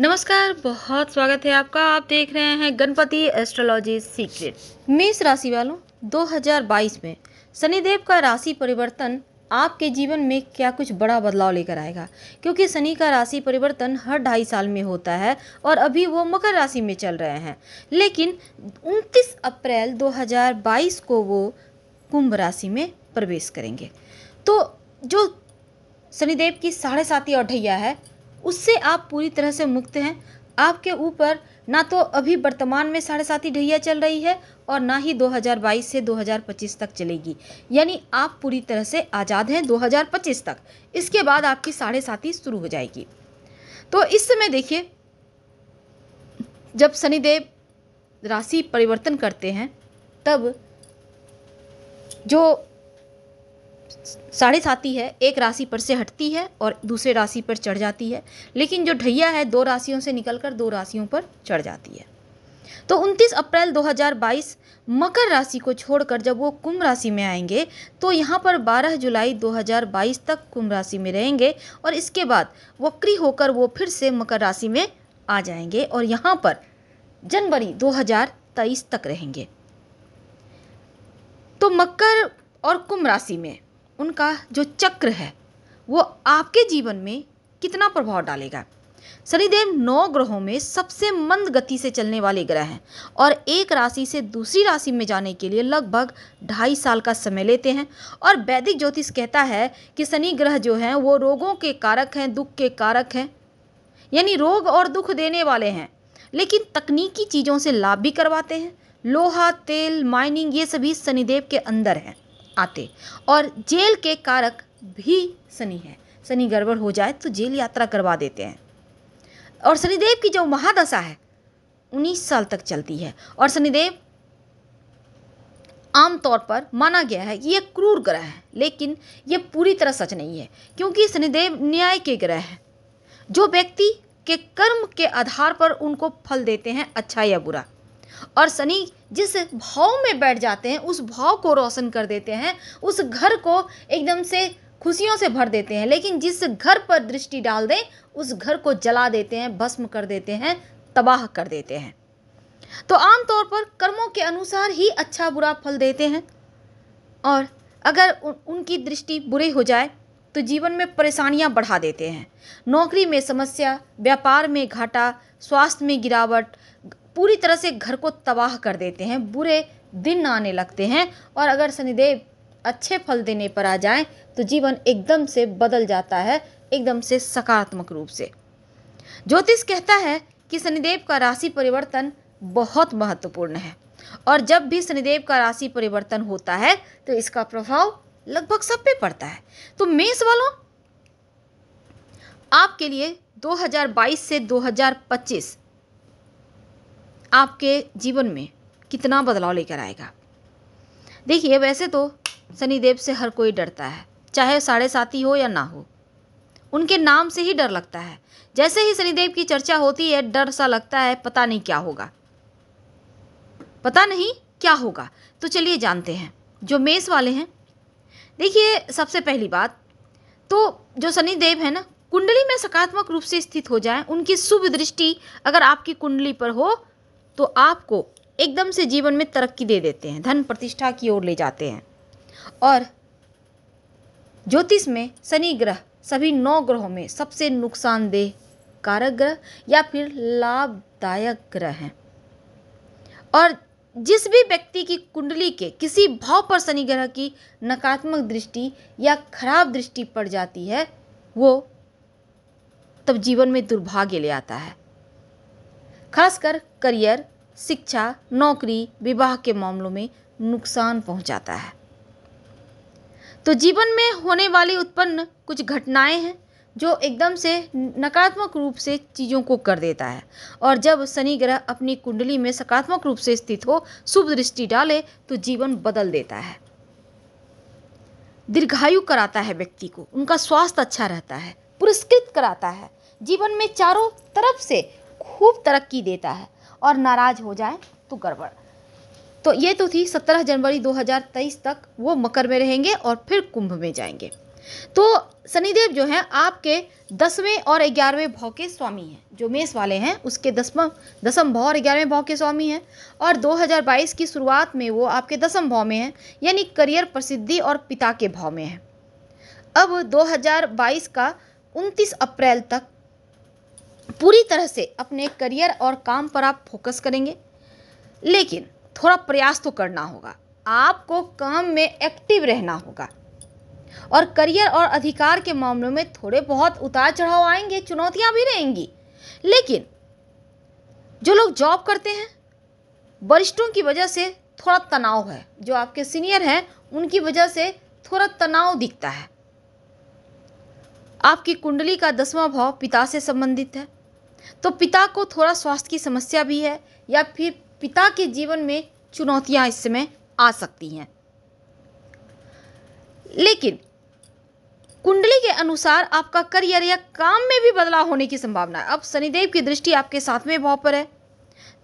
नमस्कार बहुत स्वागत है आपका आप देख रहे हैं गणपति एस्ट्रोलॉजी सीक्रेट मेष राशि वालों 2022 में शनिदेव का राशि परिवर्तन आपके जीवन में क्या कुछ बड़ा बदलाव लेकर आएगा क्योंकि शनि का राशि परिवर्तन हर ढाई साल में होता है और अभी वो मकर राशि में चल रहे हैं लेकिन 29 अप्रैल 2022 को वो कुंभ राशि में प्रवेश करेंगे तो जो शनिदेव की साढ़े साथी और ढैया है उससे आप पूरी तरह से मुक्त हैं आपके ऊपर ना तो अभी वर्तमान में साढ़े साथी ढैया चल रही है और ना ही 2022 से 2025 तक चलेगी यानी आप पूरी तरह से आज़ाद हैं 2025 तक इसके बाद आपकी साढ़े साथी शुरू हो जाएगी तो इस समय देखिए जब शनिदेव राशि परिवर्तन करते हैं तब जो साढ़े साती है एक राशि पर से हटती है और दूसरे राशि पर चढ़ जाती है लेकिन जो ढैया है दो राशियों से निकलकर दो राशियों पर चढ़ जाती है तो 29 अप्रैल 2022 मकर राशि को छोड़कर जब वो कुंभ राशि में आएंगे तो यहाँ पर 12 जुलाई 2022 तक कुंभ राशि में रहेंगे और इसके बाद वक्री होकर वो फिर से मकर राशि में आ जाएंगे और यहाँ पर जनवरी 2023 तक रहेंगे तो मकर और कुंभ राशि में उनका जो चक्र है वो आपके जीवन में कितना प्रभाव डालेगा शनिदेव नौ ग्रहों में सबसे मंद गति से चलने वाले ग्रह हैं और एक राशि से दूसरी राशि में जाने के लिए लगभग ढाई साल का समय लेते हैं और वैदिक ज्योतिष कहता है कि शनि ग्रह जो हैं वो रोगों के कारक हैं दुख के कारक हैं यानी रोग और दुख देने वाले हैं लेकिन तकनीकी चीज़ों से लाभ भी करवाते हैं लोहा तेल माइनिंग ये सभी शनिदेव के अंदर हैं आते और जेल के कारक भी शनि है शनि गड़बड़ हो जाए तो जेल यात्रा करवा देते हैं और शनिदेव की जो महादशा है उन्नीस साल तक चलती है और शनिदेव आमतौर पर माना गया है कि यह क्रूर ग्रह है लेकिन ये पूरी तरह सच नहीं है क्योंकि शनिदेव न्याय के ग्रह हैं जो व्यक्ति के कर्म के आधार पर उनको फल देते हैं अच्छा या बुरा और शनि जिस भाव में बैठ जाते हैं उस भाव को रोशन कर देते हैं उस घर को एकदम से खुशियों से भर देते हैं लेकिन जिस घर पर दृष्टि डाल दें उस घर को जला देते हैं भस्म कर देते हैं तबाह कर देते हैं तो आमतौर पर कर्मों के अनुसार ही अच्छा बुरा फल देते हैं और अगर उ, उनकी दृष्टि बुरी हो जाए तो जीवन में परेशानियां बढ़ा देते हैं नौकरी में समस्या व्यापार में घाटा स्वास्थ्य में गिरावट पूरी तरह से घर को तबाह कर देते हैं बुरे दिन आने लगते हैं और अगर शनिदेव अच्छे फल देने पर आ जाएं तो जीवन एकदम से बदल जाता है एकदम से सकारात्मक रूप से ज्योतिष कहता है कि शनिदेव का राशि परिवर्तन बहुत महत्वपूर्ण है और जब भी शनिदेव का राशि परिवर्तन होता है तो इसका प्रभाव लगभग सब पे पड़ता है तो मेष वालों आपके लिए 2022 से 2025 आपके जीवन में कितना बदलाव लेकर आएगा देखिए वैसे तो शनिदेव से हर कोई डरता है चाहे साढ़े साथी हो या ना हो उनके नाम से ही डर लगता है जैसे ही शनिदेव की चर्चा होती है डर सा लगता है पता नहीं क्या होगा पता नहीं क्या होगा तो चलिए जानते हैं जो मेष वाले हैं देखिए सबसे पहली बात तो जो शनिदेव है ना कुंडली में सकारात्मक रूप से स्थित हो जाए उनकी शुभ दृष्टि अगर आपकी कुंडली पर हो तो आपको एकदम से जीवन में तरक्की दे देते हैं धन प्रतिष्ठा की ओर ले जाते हैं और ज्योतिष में शनि ग्रह सभी नौ ग्रहों में सबसे नुकसानदेह कारक ग्रह या फिर लाभदायक ग्रह हैं और जिस भी व्यक्ति की कुंडली के किसी भाव पर शनि ग्रह की नकारात्मक दृष्टि या खराब दृष्टि पड़ जाती है वो तब जीवन में दुर्भाग्य ले आता है खासकर करियर शिक्षा नौकरी विवाह के मामलों में नुकसान पहुंचाता है तो जीवन में होने वाली उत्पन्न कुछ घटनाएं हैं जो एकदम से नकारात्मक रूप से चीज़ों को कर देता है और जब शनि ग्रह अपनी कुंडली में सकारात्मक रूप से स्थित हो शुभ दृष्टि डाले तो जीवन बदल देता है दीर्घायु कराता है व्यक्ति को उनका स्वास्थ्य अच्छा रहता है पुरस्कृत कराता है जीवन में चारों तरफ से खूब तरक्की देता है और नाराज़ हो जाए तो गड़बड़ तो ये तो थी 17 जनवरी 2023 तक वो मकर में रहेंगे और फिर कुंभ में जाएंगे तो शनिदेव जो हैं आपके दसवें और ग्यारहवें भाव के स्वामी हैं जो मेष वाले हैं उसके दसवा दसम भाव और ग्यारहवें भाव के स्वामी हैं और 2022 की शुरुआत में वो आपके दसम भाव में हैं यानी करियर प्रसिद्धि और पिता के भाव में हैं अब 2022 का 29 अप्रैल तक पूरी तरह से अपने करियर और काम पर आप फोकस करेंगे लेकिन थोड़ा प्रयास तो करना होगा आपको काम में एक्टिव रहना होगा और करियर और अधिकार के मामलों में थोड़े बहुत उतार चढ़ाव आएंगे चुनौतियां भी रहेंगी लेकिन जो लोग जॉब करते हैं वरिष्ठों की वजह से थोड़ा तनाव है जो आपके सीनियर हैं उनकी वजह से थोड़ा तनाव दिखता है आपकी कुंडली का दसवां भाव पिता से संबंधित है तो पिता को थोड़ा स्वास्थ्य की समस्या भी है या फिर पिता के जीवन में चुनौतियां इस समय आ सकती हैं लेकिन कुंडली के अनुसार आपका करियर या काम में भी बदलाव होने की संभावना है अब शनिदेव की दृष्टि आपके साथ में भाव पर है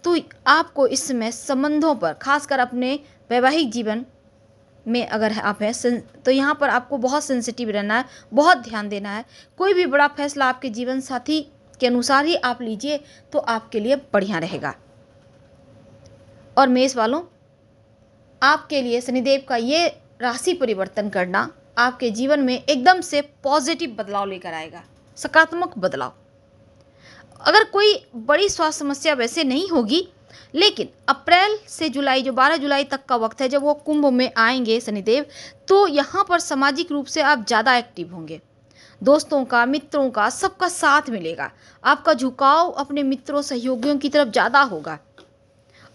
तो आपको इस समय संबंधों पर खासकर अपने वैवाहिक जीवन में अगर है आप हैं तो यहाँ पर आपको बहुत सेंसिटिव रहना है बहुत ध्यान देना है कोई भी बड़ा फैसला आपके जीवन साथी के अनुसार ही आप लीजिए तो आपके लिए बढ़िया रहेगा और मेष वालों आपके लिए शनिदेव का ये राशि परिवर्तन करना आपके जीवन में एकदम से पॉजिटिव बदलाव लेकर आएगा सकारात्मक बदलाव अगर कोई बड़ी स्वास्थ्य समस्या वैसे नहीं होगी लेकिन अप्रैल से जुलाई जो 12 जुलाई तक का वक्त है जब वो कुंभ में आएंगे शनिदेव तो यहाँ पर सामाजिक रूप से आप ज़्यादा एक्टिव होंगे दोस्तों का मित्रों का सबका साथ मिलेगा आपका झुकाव अपने मित्रों सहयोगियों की तरफ ज़्यादा होगा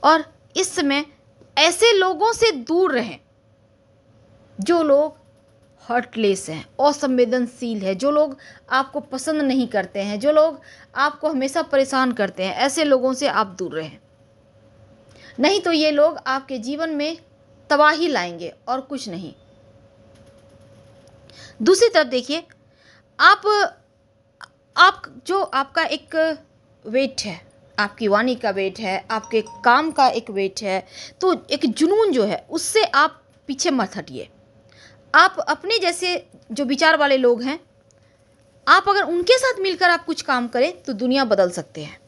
और इस समय ऐसे लोगों से दूर रहें जो लोग हर्टलेस हैं असंवेदनशील है जो लोग आपको पसंद नहीं करते हैं जो लोग आपको हमेशा परेशान करते हैं ऐसे लोगों से आप दूर रहें नहीं तो ये लोग आपके जीवन में तबाही लाएंगे और कुछ नहीं दूसरी तरफ देखिए आप आप जो आपका एक वेट है आपकी वाणी का वेट है आपके काम का एक वेट है तो एक जुनून जो है उससे आप पीछे मत हटिए आप अपने जैसे जो विचार वाले लोग हैं आप अगर उनके साथ मिलकर आप कुछ काम करें तो दुनिया बदल सकते हैं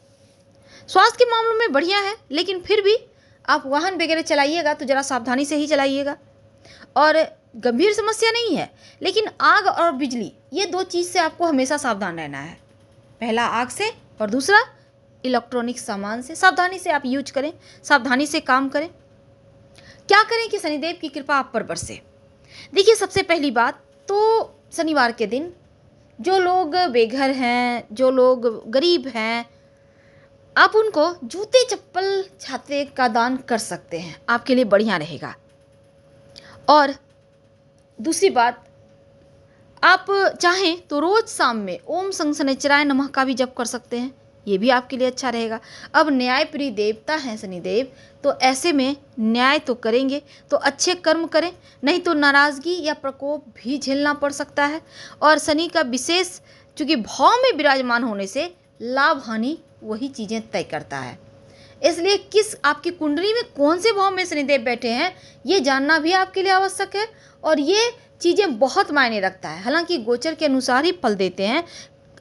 स्वास्थ्य के मामलों में बढ़िया है लेकिन फिर भी आप वाहन वगैरह चलाइएगा तो ज़रा सावधानी से ही चलाइएगा और गंभीर समस्या नहीं है लेकिन आग और बिजली ये दो चीज़ से आपको हमेशा सावधान रहना है पहला आग से और दूसरा इलेक्ट्रॉनिक सामान से सावधानी से आप यूज करें सावधानी से काम करें क्या करें कि शनिदेव की कृपा आप पर बरसे देखिए सबसे पहली बात तो शनिवार के दिन जो लोग बेघर हैं जो लोग गरीब हैं आप उनको जूते चप्पल छाते का दान कर सकते हैं आपके लिए बढ़िया रहेगा और दूसरी बात आप चाहें तो रोज़ शाम में ओम संग शनिचराय नमह का भी जप कर सकते हैं ये भी आपके लिए अच्छा रहेगा अब न्यायप्रिय देवता हैं शनिदेव तो ऐसे में न्याय तो करेंगे तो अच्छे कर्म करें नहीं तो नाराज़गी या प्रकोप भी झेलना पड़ सकता है और शनि का विशेष चूँकि भाव में विराजमान होने से लाभ हानि वही चीज़ें तय करता है इसलिए किस आपकी कुंडली में कौन से भाव में शनिदेव बैठे हैं ये जानना भी आपके लिए आवश्यक है और ये चीज़ें बहुत मायने रखता है हालांकि गोचर के अनुसार ही फल देते हैं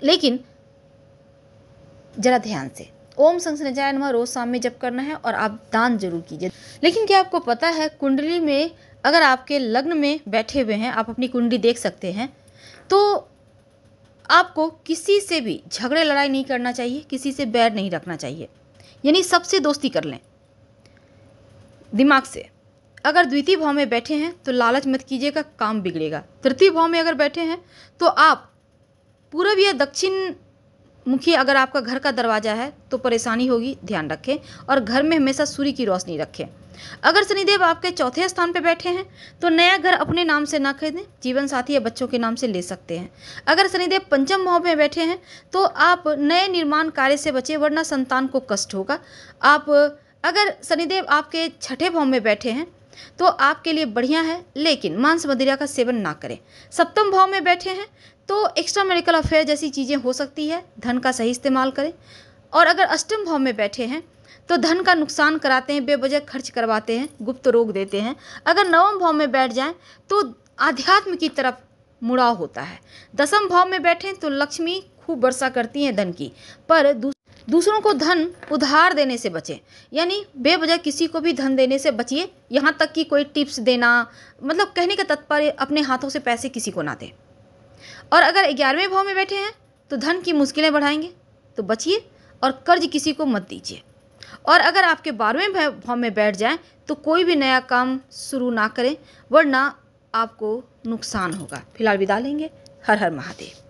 लेकिन जरा ध्यान से ओम संसनजाय नमः रोज शाम में जब करना है और आप दान जरूर कीजिए लेकिन क्या आपको पता है कुंडली में अगर आपके लग्न में बैठे हुए हैं आप अपनी कुंडली देख सकते हैं तो आपको किसी से भी झगड़े लड़ाई नहीं करना चाहिए किसी से बैर नहीं रखना चाहिए यानी सबसे दोस्ती कर लें दिमाग से अगर द्वितीय भाव में बैठे हैं तो लालच मत कीजिएगा काम बिगड़ेगा तृतीय भाव में अगर बैठे हैं तो आप पूर्व या दक्षिण मुखी अगर आपका घर का दरवाज़ा है तो परेशानी होगी ध्यान रखें और घर में हमेशा सूर्य की रोशनी रखें अगर शनिदेव आपके चौथे स्थान पर बैठे हैं तो नया घर अपने नाम से ना खरीदें जीवन साथी या बच्चों के नाम से ले सकते हैं अगर शनिदेव पंचम भाव में बैठे हैं तो आप नए निर्माण कार्य से बचें वरना संतान को कष्ट होगा आप अगर शनिदेव आपके छठे भाव में बैठे हैं तो आपके लिए बढ़िया है लेकिन मांस मदिरा का सेवन ना करें सप्तम भाव में बैठे हैं तो एक्स्ट्रा मेडिकल अफेयर जैसी चीज़ें हो सकती है धन का सही इस्तेमाल करें और अगर अष्टम भाव में बैठे हैं तो धन का नुकसान कराते हैं बेवजह खर्च करवाते हैं गुप्त रोग देते हैं अगर नवम भाव में बैठ जाएं तो आध्यात्म की तरफ मुड़ाव होता है दसम भाव में बैठें तो लक्ष्मी खूब वर्षा करती हैं धन की पर दूसरों को धन उधार देने से बचें यानी बेवजह किसी को भी धन देने से बचिए यहाँ तक कि कोई टिप्स देना मतलब कहने का तत्पर्य अपने हाथों से पैसे किसी को ना दें और अगर ग्यारहवें भाव में बैठे हैं तो धन की मुश्किलें बढ़ाएंगे तो बचिए और कर्ज किसी को मत दीजिए और अगर आपके बारहवें भाव में बैठ जाए तो कोई भी नया काम शुरू ना करें वरना आपको नुकसान होगा फिलहाल विदा लेंगे हर हर महादेव